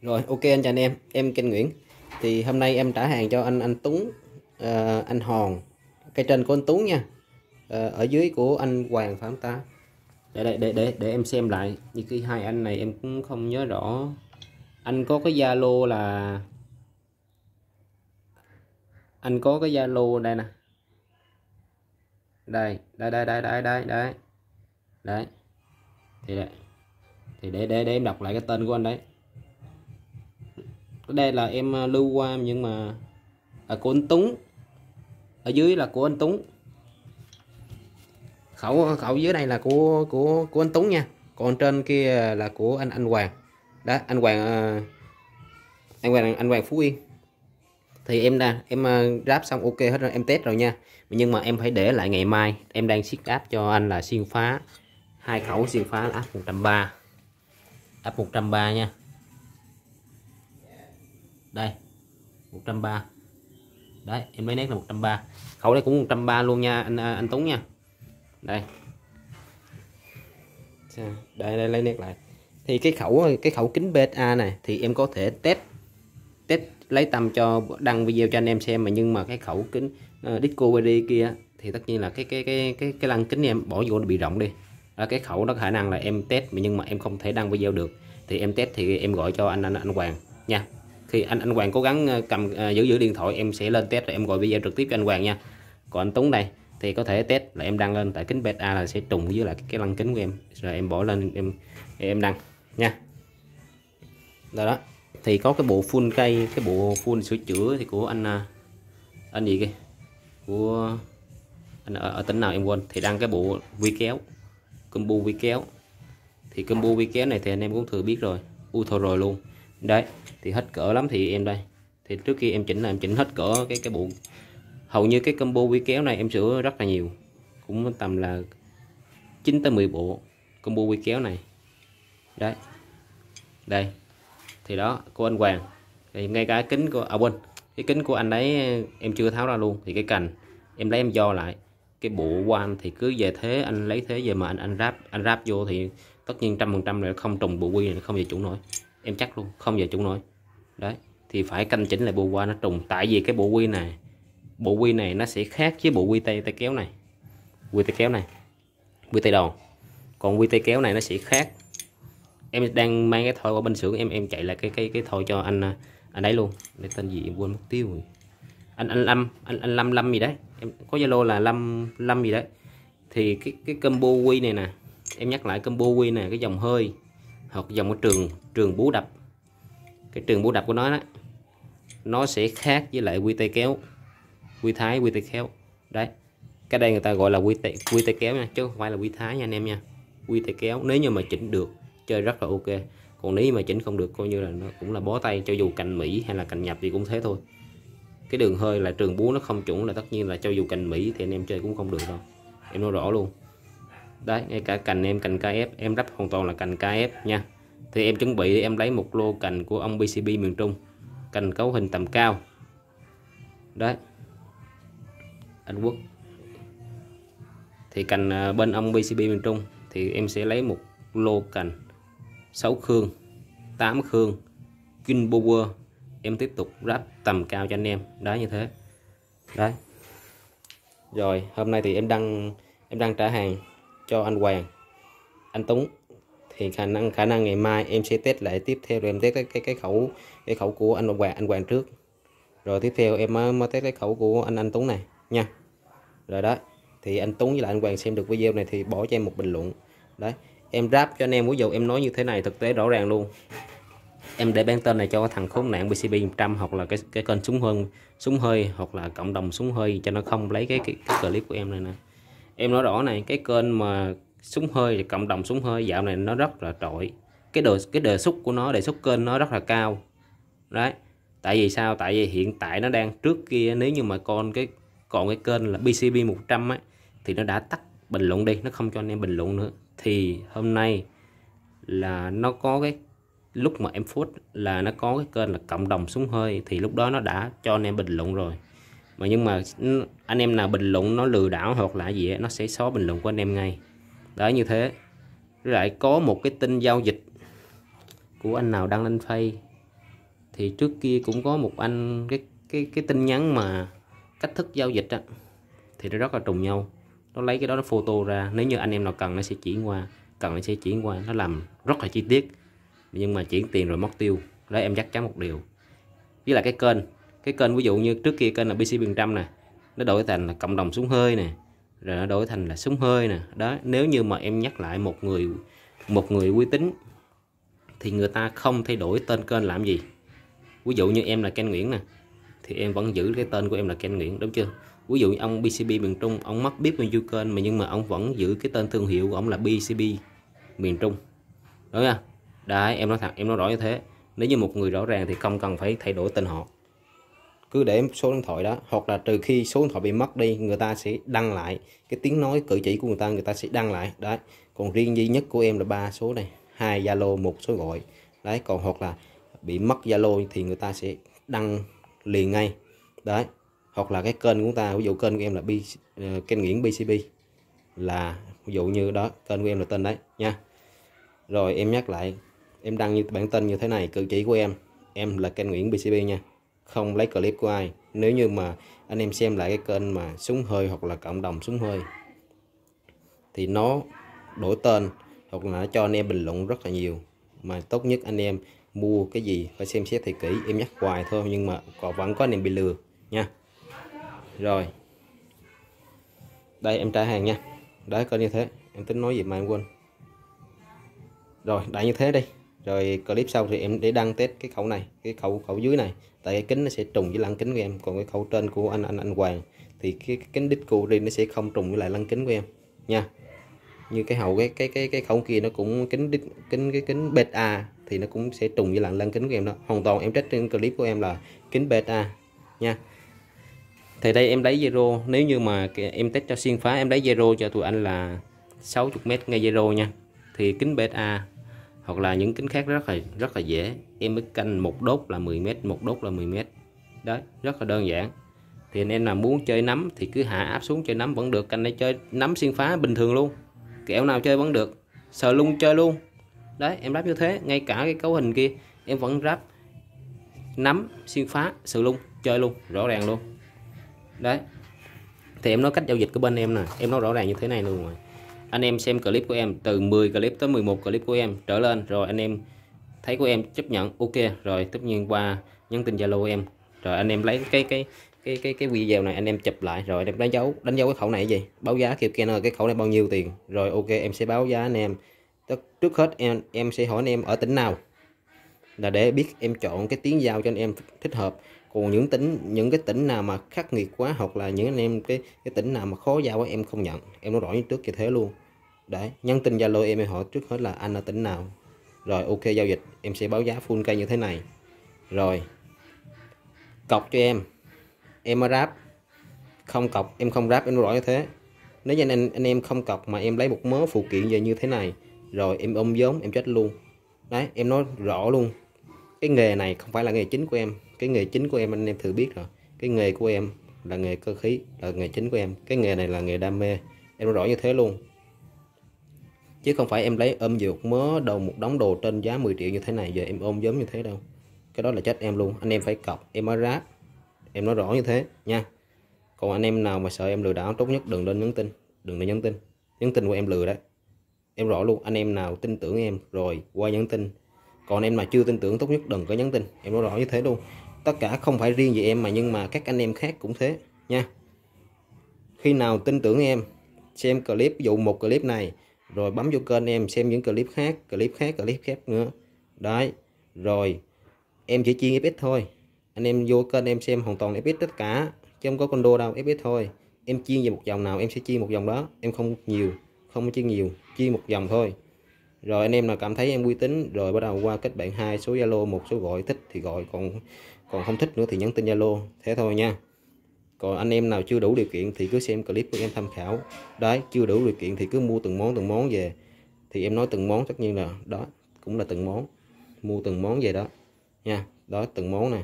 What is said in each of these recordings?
rồi ok anh chào anh em em Kinh Nguyễn thì hôm nay em trả hàng cho anh anh Tuấn uh, anh Hòn cây trên của anh Tuấn nha uh, ở dưới của anh Hoàng phải không ta để, để để để để em xem lại như cái hai anh này em cũng không nhớ rõ anh có cái Zalo là anh có cái Zalo đây nè đây đây đây đây đây đây đây đấy thì đây thì để để để em đọc lại cái tên của anh đấy đây là em à, lưu qua nhưng mà là của anh Túng ở dưới là của anh Túng khẩu khẩu dưới đây là của của của anh Túng nha còn trên kia là của anh anh Hoàng đó anh Hoàng à, anh Hoàng anh Hoàng Phú Yên thì em đã em à, ráp xong ok hết rồi em test rồi nha nhưng mà em phải để lại ngày mai em đang siết áp cho anh là xuyên phá hai khẩu xuyên phá là áp 130 áp 130 nha đây 130 đấy em lấy nét là 130 khẩu đây cũng 130 luôn nha anh à, anh Tuấn nha đây đây, đây lấy nét lại thì cái khẩu cái khẩu kính BSA này thì em có thể test test lấy tầm cho đăng video cho anh em xem mà nhưng mà cái khẩu kính uh, ờ, Discovery kia thì tất nhiên là cái cái cái cái cái lăng kính em bỏ vô bị rộng đi đó, cái khẩu nó khả năng là em test mà nhưng mà em không thể đăng video được thì em test thì em gọi cho anh anh anh Hoàng nha thì anh anh Hoàng cố gắng ờ, cầm à, giữ giữ điện thoại em sẽ lên test rồi em gọi video trực tiếp cho anh Hoàng nha còn anh Tuấn đây thì có thể test là em đăng lên tại kính beta là sẽ trùng với lại cái, cái lăng kính của em rồi em bỏ lên em em đăng nha đó đó thì có cái bộ full cây cái bộ full sửa chữa thì của anh ờ, anh gì kia của anh ở, ở tỉnh nào em quên thì đăng cái bộ vi kéo combo vi kéo thì combo vi kéo này thì anh em cũng thừa biết rồi u thôi rồi luôn đấy thì hết cỡ lắm thì em đây thì trước kia em chỉnh là em chỉnh hết cỡ cái cái bộ hầu như cái combo quy kéo này em sửa rất là nhiều cũng tầm là 9 tới 10 bộ combo quy kéo này đấy đây thì đó của anh Hoàng thì ngay cả kính của à quên cái kính của anh ấy em chưa tháo ra luôn thì cái cành em lấy em do lại cái bộ quan thì cứ về thế anh lấy thế về mà anh anh ráp anh ráp vô thì tất nhiên trăm phần trăm là không trùng bộ quy này không về chủ nổi em chắc luôn không giờ chúng nổi đấy thì phải canh chỉnh lại bộ qua nó trùng tại vì cái bộ quy này bộ quy này nó sẽ khác với bộ quy tay tay kéo này quy tay kéo này quy tay đòn còn quy tay kéo này nó sẽ khác em đang mang cái thoi qua bên xưởng em em chạy lại cái cái cái thoi cho anh anh đấy luôn để tên gì em quên mất tiêu rồi anh anh lâm anh anh lâm lâm gì đấy em có zalo là lâm lâm gì đấy thì cái cái combo quy này nè em nhắc lại combo quy này cái dòng hơi hoặc dòng ở trường trường bú đập cái trường bú đập của nó đó, nó sẽ khác với lại quy tê kéo quy thái quy tê kéo đấy cái đây người ta gọi là quy tê quy tê kéo nha chứ không phải là quy thái nha anh em nha quy tê kéo nếu như mà chỉnh được chơi rất là ok còn nếu mà chỉnh không được coi như là nó cũng là bó tay cho dù cành mỹ hay là cành nhập thì cũng thế thôi cái đường hơi là trường búa nó không chuẩn là tất nhiên là cho dù cành mỹ thì anh em chơi cũng không được đâu em nói rõ luôn đấy ngay cả cành em cành KF em đắp hoàn toàn là cành KF nha thì em chuẩn bị em lấy một lô cành của ông PCB miền Trung cành cấu hình tầm cao đấy Anh Quốc thì cành à, bên ông PCB miền Trung thì em sẽ lấy một lô cành 6 khương 8 khương King Power em tiếp tục ráp tầm cao cho anh em đấy như thế đấy rồi hôm nay thì em đang em đang trả hàng cho anh Hoàng anh Tuấn thì khả năng khả năng ngày mai em sẽ test lại tiếp theo rồi em test cái cái, cái khẩu cái khẩu của anh Hoàng anh Hoàng trước rồi tiếp theo em mới, mới test cái khẩu của anh anh Tuấn này nha rồi đó thì anh Tuấn với lại anh Hoàng xem được video này thì bỏ cho em một bình luận đấy em ráp cho anh em ví dụ em nói như thế này thực tế rõ ràng luôn em để bán tên này cho thằng khốn nạn BCB 100 hoặc là cái cái kênh súng hơi súng hơi hoặc là cộng đồng súng hơi cho nó không lấy cái, cái, cái clip của em này nè em nói rõ này cái kênh mà súng hơi cộng đồng súng hơi dạo này nó rất là trội cái đề cái đề xuất của nó đề xuất kênh nó rất là cao đấy tại vì sao tại vì hiện tại nó đang trước kia nếu như mà con cái còn cái kênh là BCB 100 á thì nó đã tắt bình luận đi nó không cho anh em bình luận nữa thì hôm nay là nó có cái lúc mà em phút là nó có cái kênh là cộng đồng súng hơi thì lúc đó nó đã cho anh em bình luận rồi mà nhưng mà anh em nào bình luận nó lừa đảo hoặc là gì ấy, nó sẽ xóa bình luận của anh em ngay đấy như thế lại có một cái tin giao dịch của anh nào đăng lên phay thì trước kia cũng có một anh cái cái cái tin nhắn mà cách thức giao dịch á thì nó rất là trùng nhau nó lấy cái đó nó photo ra nếu như anh em nào cần nó sẽ chuyển qua cần nó sẽ chuyển qua nó làm rất là chi tiết nhưng mà chuyển tiền rồi mất tiêu đấy em chắc chắn một điều với lại cái kênh cái kênh ví dụ như trước kia kênh là miền 100 nè nó đổi thành là cộng đồng súng hơi nè rồi nó đổi thành là súng hơi nè đó nếu như mà em nhắc lại một người một người uy tín thì người ta không thay đổi tên kênh làm gì ví dụ như em là Ken Nguyễn nè thì em vẫn giữ cái tên của em là Ken Nguyễn đúng chưa ví dụ như ông BCB miền Trung ông mất biết bao nhiêu kênh mà nhưng mà ông vẫn giữ cái tên thương hiệu của ông là BCB miền Trung đúng không đấy em nói thật em nói rõ như thế nếu như một người rõ ràng thì không cần phải thay đổi tên họ cứ để số điện thoại đó hoặc là trừ khi số điện thoại bị mất đi người ta sẽ đăng lại cái tiếng nói cử chỉ của người ta người ta sẽ đăng lại đấy còn riêng duy nhất của em là ba số này hai zalo một số gọi đấy còn hoặc là bị mất zalo thì người ta sẽ đăng liền ngay đấy hoặc là cái kênh của ta ví dụ kênh của em là B, ờ, kênh Nguyễn BCB là ví dụ như đó kênh của em là tên đấy nha rồi em nhắc lại em đăng như bản tin như thế này cử chỉ của em em là kênh Nguyễn BCB nha không lấy clip của ai nếu như mà anh em xem lại cái kênh mà súng hơi hoặc là cộng đồng súng hơi thì nó đổi tên hoặc là nó cho anh em bình luận rất là nhiều mà tốt nhất anh em mua cái gì phải xem xét thì kỹ em nhắc hoài thôi nhưng mà còn vẫn có anh em bị lừa nha rồi đây em trả hàng nha đấy coi như thế em tính nói gì mà em quên rồi đã như thế đây rồi clip sau thì em để đăng test cái khẩu này cái khẩu khẩu dưới này tại cái kính nó sẽ trùng với lăng kính của em còn cái khẩu trên của anh anh anh Hoàng thì cái, cái kính đít cù đi nó sẽ không trùng với lại lăng kính của em nha như cái hậu cái cái cái cái khẩu kia nó cũng kính đít kính cái kính beta thì nó cũng sẽ trùng với lại lăng kính của em đó hoàn toàn em trách trên clip của em là kính beta nha thì đây em lấy zero nếu như mà em test cho xuyên phá em lấy zero cho tụi anh là 60 mét ngay zero nha thì kính beta hoặc là những kính khác rất là rất là dễ em mới canh một đốt là 10 mét một đốt là 10 mét đấy rất là đơn giản thì anh em nào muốn chơi nắm thì cứ hạ áp xuống chơi nắm vẫn được canh này chơi nắm xuyên phá bình thường luôn kẹo nào chơi vẫn được sờ lung chơi luôn đấy em ráp như thế ngay cả cái cấu hình kia em vẫn ráp nắm xuyên phá sờ lung chơi luôn rõ ràng luôn đấy thì em nói cách giao dịch của bên em nè em nói rõ ràng như thế này luôn rồi anh em xem clip của em từ 10 clip tới 11 clip của em trở lên rồi anh em thấy của em chấp nhận ok rồi tất nhiên qua nhắn tin zalo em rồi anh em lấy cái cái cái cái cái video này anh em chụp lại rồi em đánh dấu đánh dấu cái khẩu này gì báo giá kêu kia cái khẩu này bao nhiêu tiền rồi ok em sẽ báo giá anh em trước hết em em sẽ hỏi anh em ở tỉnh nào là để biết em chọn cái tiếng giao cho anh em thích hợp còn những tỉnh những cái tỉnh nào mà khắc nghiệt quá hoặc là những anh em cái cái tỉnh nào mà khó giao em không nhận em nói rõ như trước như thế luôn đấy nhắn tin zalo em hỏi trước hết là anh ở tỉnh nào rồi ok giao dịch em sẽ báo giá full cây như thế này rồi cọc cho em em ráp không cọc em không ráp em nói rõ như thế nếu như anh, anh em không cọc mà em lấy một mớ phụ kiện về như thế này rồi em ôm giống em chết luôn đấy em nói rõ luôn cái nghề này không phải là nghề chính của em cái nghề chính của em anh em thử biết rồi cái nghề của em là nghề cơ khí là nghề chính của em cái nghề này là nghề đam mê em rõ như thế luôn chứ không phải em lấy ôm dược mớ đầu một đống đồ trên giá 10 triệu như thế này giờ em ôm giống như thế đâu cái đó là chết em luôn anh em phải cọc em mới ráp em nói rõ như thế nha còn anh em nào mà sợ em lừa đảo tốt nhất đừng lên nhắn tin đừng lên nhắn tin nhắn tin của em lừa đấy em rõ luôn anh em nào tin tưởng em rồi qua nhắn tin còn em mà chưa tin tưởng tốt nhất đừng có nhắn tin em nói rõ như thế luôn tất cả không phải riêng về em mà nhưng mà các anh em khác cũng thế nha khi nào tin tưởng em xem clip ví dụ một clip này rồi bấm vô kênh em xem những clip khác clip khác clip khác nữa đấy rồi em chỉ chuyên FX thôi anh em vô kênh em xem hoàn toàn FX tất cả chứ không có con đô đâu FX thôi em chiên về một dòng nào em sẽ chiên một dòng đó em không nhiều không chiên nhiều chiên một dòng thôi rồi anh em nào cảm thấy em uy tín rồi bắt đầu qua kết bạn hai số zalo một số gọi thích thì gọi còn còn không thích nữa thì nhắn tin zalo thế thôi nha còn anh em nào chưa đủ điều kiện thì cứ xem clip của em tham khảo đấy chưa đủ điều kiện thì cứ mua từng món từng món về thì em nói từng món tất nhiên là đó cũng là từng món mua từng món về đó nha đó từng món nè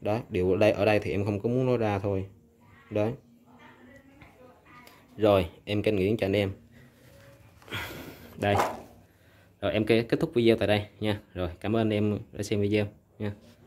đó điều ở đây ở đây thì em không có muốn nói ra thôi đấy rồi em canh nghiệm cho anh em đây rồi em kết thúc video tại đây nha rồi cảm ơn em đã xem video nha